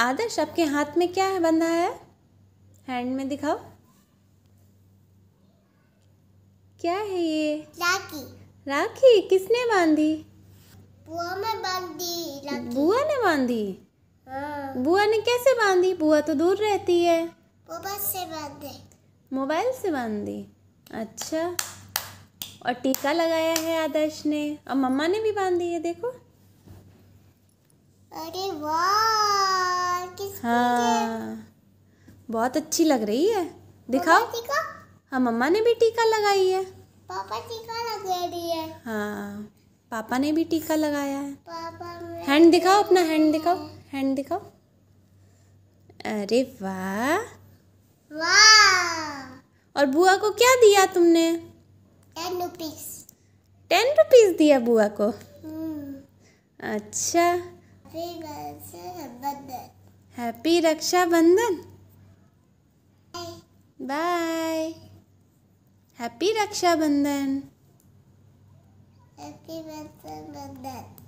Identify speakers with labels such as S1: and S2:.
S1: आदर्श आपके हाथ में क्या है बंधा है हैंड में दिखाओ क्या है ये राखी राखी किसने बांधी बुआ में बांधी बुआ ने बांधी हाँ। बुआ ने कैसे बांधी बुआ तो दूर रहती है मोबाइल से बांधी मोबाइल से बांधी अच्छा और टीका लगाया है आदर्श ने और मम्मा ने भी बांधी है देखो अरे वाह हाँ बहुत अच्छी लग रही है दिखाओ हाँ मम्मा ने भी टीका लगाई है पापा टीका लगा रही है हाँ पापा ने भी टीका लगाया है पापा हैंड दिखाओ अपना हैंड दिखाओ हैंड दिखाओ अरे वाह वाह और बुआ को क्या दिया तुमने टेन रुपीस टेन रुपीस दिया बुआ को हम्म। अच्छा happy Rakshabandhan bye happy Rakshabandhan happy Rakshabandhan